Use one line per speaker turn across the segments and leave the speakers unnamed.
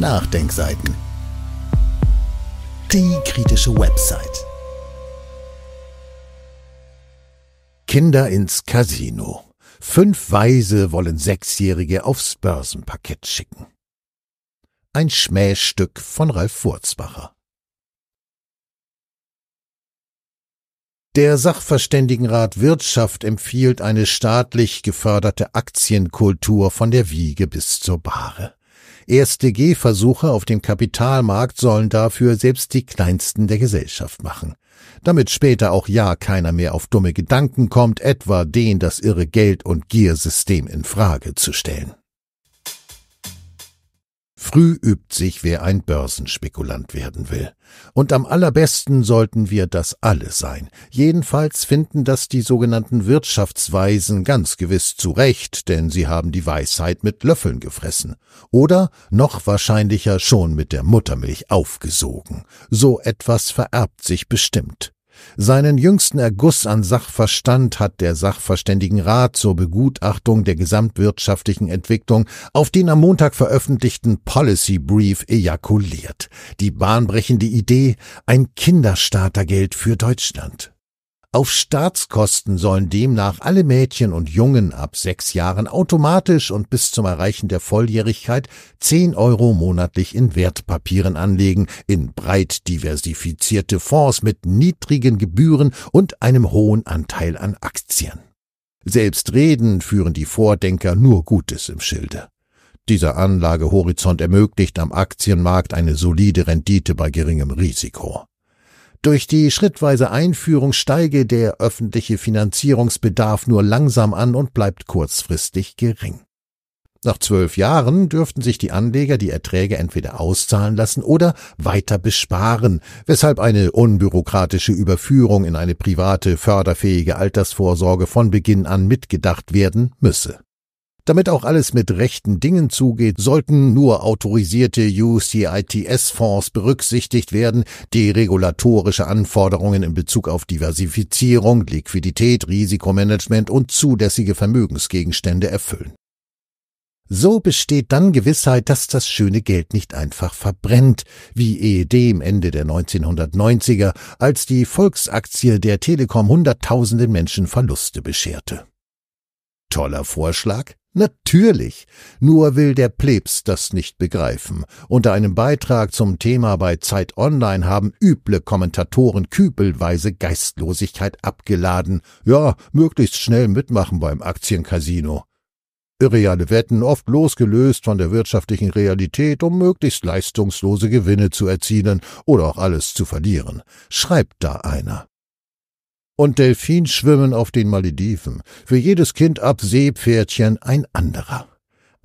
Nachdenkseiten. Die kritische Website. Kinder ins Casino. Fünf Weise wollen Sechsjährige aufs Börsenparkett schicken. Ein Schmähstück von Ralf Wurzbacher. Der Sachverständigenrat Wirtschaft empfiehlt eine staatlich geförderte Aktienkultur von der Wiege bis zur Bahre. Erste Gehversuche auf dem Kapitalmarkt sollen dafür selbst die kleinsten der Gesellschaft machen. Damit später auch ja keiner mehr auf dumme Gedanken kommt, etwa den das irre Geld- und Giersystem in Frage zu stellen. Früh übt sich, wer ein Börsenspekulant werden will. Und am allerbesten sollten wir das alle sein. Jedenfalls finden das die sogenannten Wirtschaftsweisen ganz gewiss zu Recht, denn sie haben die Weisheit mit Löffeln gefressen. Oder, noch wahrscheinlicher, schon mit der Muttermilch aufgesogen. So etwas vererbt sich bestimmt. Seinen jüngsten Erguss an Sachverstand hat der Sachverständigenrat zur Begutachtung der gesamtwirtschaftlichen Entwicklung auf den am Montag veröffentlichten Policy Brief ejakuliert. Die bahnbrechende Idee, ein Kinderstartergeld für Deutschland. Auf Staatskosten sollen demnach alle Mädchen und Jungen ab sechs Jahren automatisch und bis zum Erreichen der Volljährigkeit zehn Euro monatlich in Wertpapieren anlegen, in breit diversifizierte Fonds mit niedrigen Gebühren und einem hohen Anteil an Aktien. Selbstredend führen die Vordenker nur Gutes im Schilde. Dieser Anlagehorizont ermöglicht am Aktienmarkt eine solide Rendite bei geringem Risiko. Durch die schrittweise Einführung steige der öffentliche Finanzierungsbedarf nur langsam an und bleibt kurzfristig gering. Nach zwölf Jahren dürften sich die Anleger die Erträge entweder auszahlen lassen oder weiter besparen, weshalb eine unbürokratische Überführung in eine private, förderfähige Altersvorsorge von Beginn an mitgedacht werden müsse. Damit auch alles mit rechten Dingen zugeht, sollten nur autorisierte UCITS-Fonds berücksichtigt werden, die regulatorische Anforderungen in Bezug auf Diversifizierung, Liquidität, Risikomanagement und zulässige Vermögensgegenstände erfüllen. So besteht dann Gewissheit, dass das schöne Geld nicht einfach verbrennt, wie ehedem Ende der 1990er, als die Volksaktie der Telekom Hunderttausenden Menschen Verluste bescherte. Toller Vorschlag, Natürlich, nur will der Plebs das nicht begreifen. Unter einem Beitrag zum Thema bei Zeit Online haben üble Kommentatoren kübelweise Geistlosigkeit abgeladen. Ja, möglichst schnell mitmachen beim Aktiencasino. Irreale Wetten, oft losgelöst von der wirtschaftlichen Realität, um möglichst leistungslose Gewinne zu erzielen oder auch alles zu verlieren. Schreibt da einer und Delfin schwimmen auf den Malediven. Für jedes Kind ab Seepferdchen ein anderer.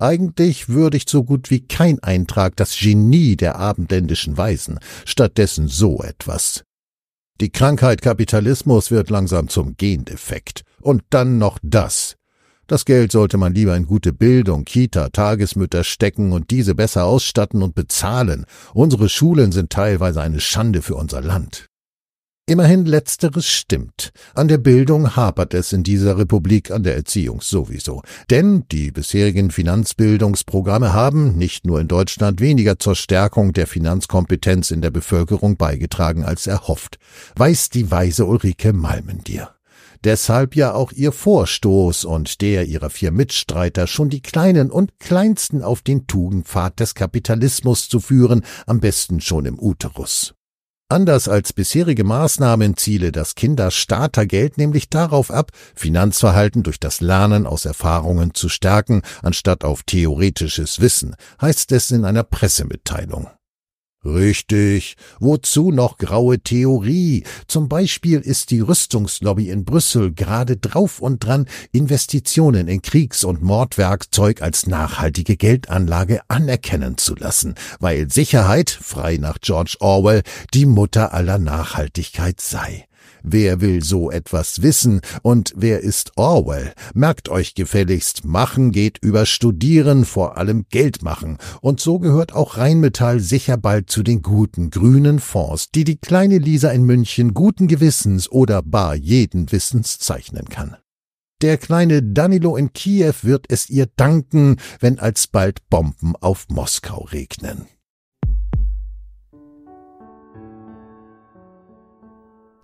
Eigentlich würdigt so gut wie kein Eintrag das Genie der abendländischen Weisen, stattdessen so etwas. Die Krankheit Kapitalismus wird langsam zum Gendefekt. Und dann noch das. Das Geld sollte man lieber in gute Bildung, Kita, Tagesmütter stecken und diese besser ausstatten und bezahlen. Unsere Schulen sind teilweise eine Schande für unser Land. Immerhin letzteres stimmt. An der Bildung hapert es in dieser Republik, an der Erziehung sowieso. Denn die bisherigen Finanzbildungsprogramme haben, nicht nur in Deutschland, weniger zur Stärkung der Finanzkompetenz in der Bevölkerung beigetragen als erhofft, weiß die weise Ulrike Malmendier. Deshalb ja auch ihr Vorstoß und der ihrer vier Mitstreiter, schon die Kleinen und Kleinsten auf den Tugendpfad des Kapitalismus zu führen, am besten schon im Uterus. Anders als bisherige Maßnahmen ziele das Kinderstartergeld nämlich darauf ab, Finanzverhalten durch das Lernen aus Erfahrungen zu stärken, anstatt auf theoretisches Wissen, heißt es in einer Pressemitteilung. Richtig. Wozu noch graue Theorie? Zum Beispiel ist die Rüstungslobby in Brüssel gerade drauf und dran, Investitionen in Kriegs- und Mordwerkzeug als nachhaltige Geldanlage anerkennen zu lassen, weil Sicherheit, frei nach George Orwell, die Mutter aller Nachhaltigkeit sei. Wer will so etwas wissen und wer ist Orwell? Merkt euch gefälligst, machen geht über Studieren, vor allem Geld machen. Und so gehört auch Rheinmetall sicher bald zu den guten grünen Fonds, die die kleine Lisa in München guten Gewissens oder bar jeden Wissens zeichnen kann. Der kleine Danilo in Kiew wird es ihr danken, wenn alsbald Bomben auf Moskau regnen.